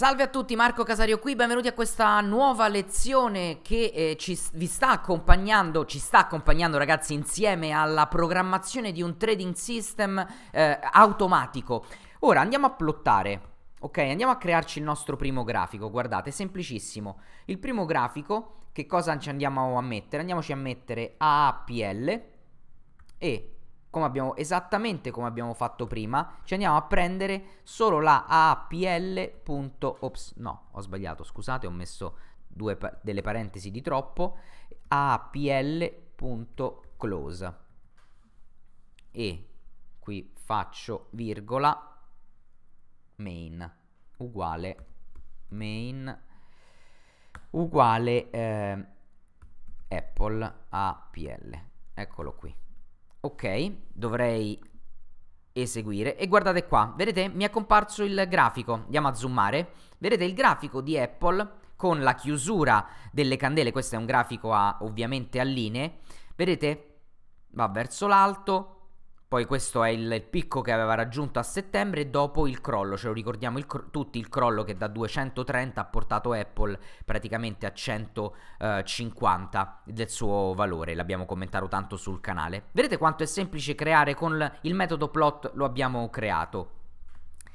Salve a tutti, Marco Casario qui, benvenuti a questa nuova lezione che eh, ci, vi sta accompagnando, ci sta accompagnando ragazzi insieme alla programmazione di un trading system eh, automatico. Ora andiamo a plottare, ok? Andiamo a crearci il nostro primo grafico, guardate, semplicissimo. Il primo grafico, che cosa ci andiamo a mettere? Andiamoci a mettere AAPL e come abbiamo, esattamente come abbiamo fatto prima, ci andiamo a prendere solo la APL. Ops, no, ho sbagliato, scusate, ho messo due, delle parentesi di troppo, apl.close e qui faccio virgola main uguale main uguale eh, apple apl, eccolo qui ok, dovrei eseguire e guardate qua, vedete mi è comparso il grafico, andiamo a zoomare, vedete il grafico di Apple con la chiusura delle candele, questo è un grafico a, ah, ovviamente a linee, vedete va verso l'alto, poi questo è il, il, picco che aveva raggiunto a settembre dopo il crollo, ce lo ricordiamo il cro- tutti, il crollo che da 230 ha portato Apple praticamente a 150 eh, del suo valore, l'abbiamo commentato tanto sul canale. Vedete quanto è semplice creare con l- il metodo plot, lo abbiamo creato.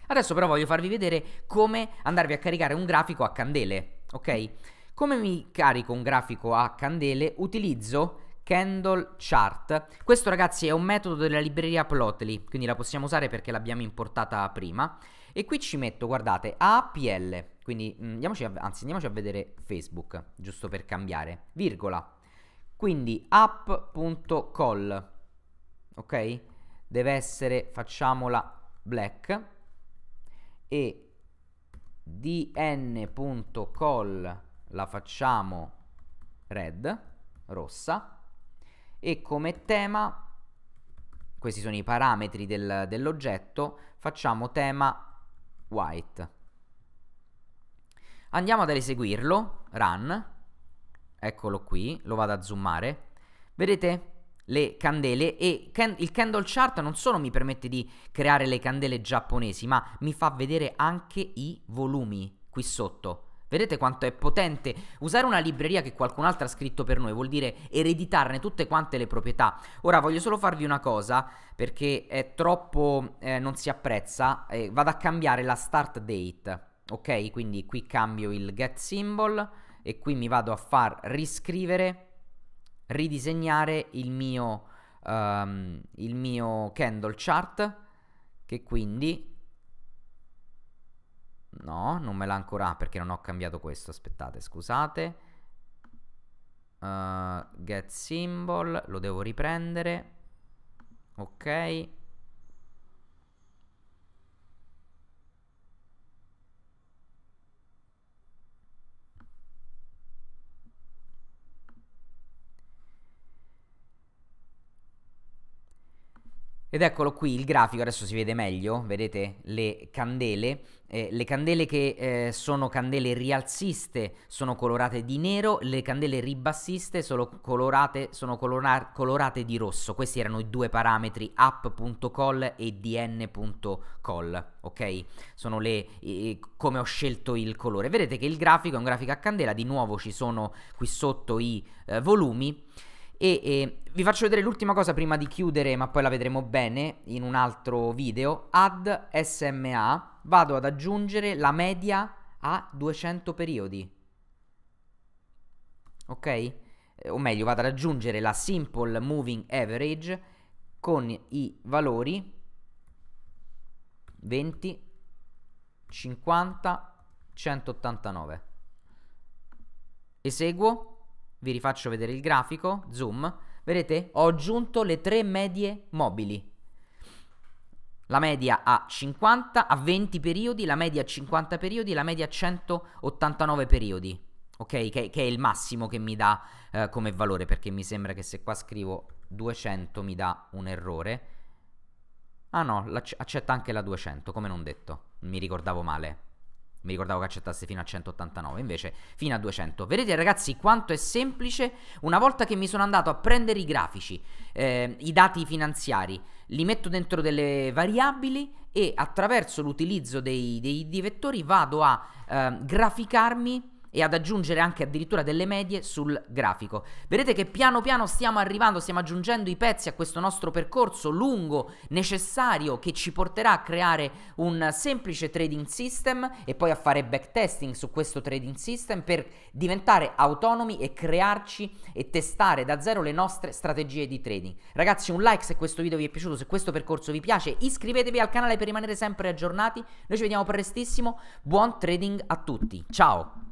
Adesso però voglio farvi vedere come andarvi a caricare un grafico a candele, ok? Come mi carico un grafico a candele? Utilizzo Candle Chart. Questo ragazzi è un metodo della libreria Plotly, quindi la possiamo usare perché l'abbiamo importata prima. E qui ci metto, guardate, APL, quindi mm, andiamoci a, anzi, andiamoci a vedere Facebook, giusto per cambiare, virgola. Quindi app.col, ok? Deve essere, facciamola black e dn.col la facciamo red, rossa e come tema questi sono i parametri del, dell'oggetto facciamo tema white andiamo ad eseguirlo run eccolo qui lo vado a zoomare vedete le candele e can il candle chart non solo mi permette di creare le candele giapponesi ma mi fa vedere anche i volumi qui sotto Vedete quanto è potente usare una libreria che qualcun altro ha scritto per noi, vuol dire ereditarne tutte quante le proprietà. Ora voglio solo farvi una cosa, perché è troppo, eh, non si apprezza, eh, vado a cambiare la start date, ok? Quindi qui cambio il get symbol e qui mi vado a far riscrivere, ridisegnare il mio, um, il mio candle chart, che quindi No, non me l'ha ancora perché non ho cambiato questo. Aspettate, scusate. Uh, get symbol, lo devo riprendere. Ok. Ed eccolo qui il grafico, adesso si vede meglio, vedete le candele, eh, le candele che eh, sono candele rialziste sono colorate di nero, le candele ribassiste sono colorate, sono colora colorate di rosso, questi erano i due parametri app.col e dn.col, ok? Sono le, eh, come ho scelto il colore, vedete che il grafico è un grafico a candela, di nuovo ci sono qui sotto i eh, volumi, e, e, vi faccio vedere l'ultima cosa prima di chiudere, ma poi la vedremo bene in un altro video. Ad SMA vado ad aggiungere la media a 200 periodi. Ok? Eh, o meglio, vado ad aggiungere la simple moving average con i valori 20, 50, 189. Eseguo vi rifaccio vedere il grafico, zoom, vedete ho aggiunto le tre medie mobili. La media a 50, a 20 periodi, la media a 50 periodi, la media a 189 periodi, ok? Che, che è il massimo che mi dà eh, come valore, perché mi sembra che se qua scrivo 200 mi dà un errore. Ah no, accetta anche la 200, come non detto, mi ricordavo male. Mi ricordavo che accettasse fino a 189, invece fino a 200. Vedete ragazzi quanto è semplice una volta che mi sono andato a prendere i grafici, eh, i dati finanziari, li metto dentro delle variabili e attraverso l'utilizzo dei, dei, dei vettori vado a eh, graficarmi e ad aggiungere anche addirittura delle medie sul grafico. Vedete che piano piano stiamo arrivando, stiamo aggiungendo i pezzi a questo nostro percorso lungo, necessario, che ci porterà a creare un semplice trading system e poi a fare backtesting su questo trading system per diventare autonomi e crearci e testare da zero le nostre strategie di trading. Ragazzi, un like se questo video vi è piaciuto, se questo percorso vi piace, iscrivetevi al canale per rimanere sempre aggiornati. Noi ci vediamo prestissimo. Buon trading a tutti. Ciao!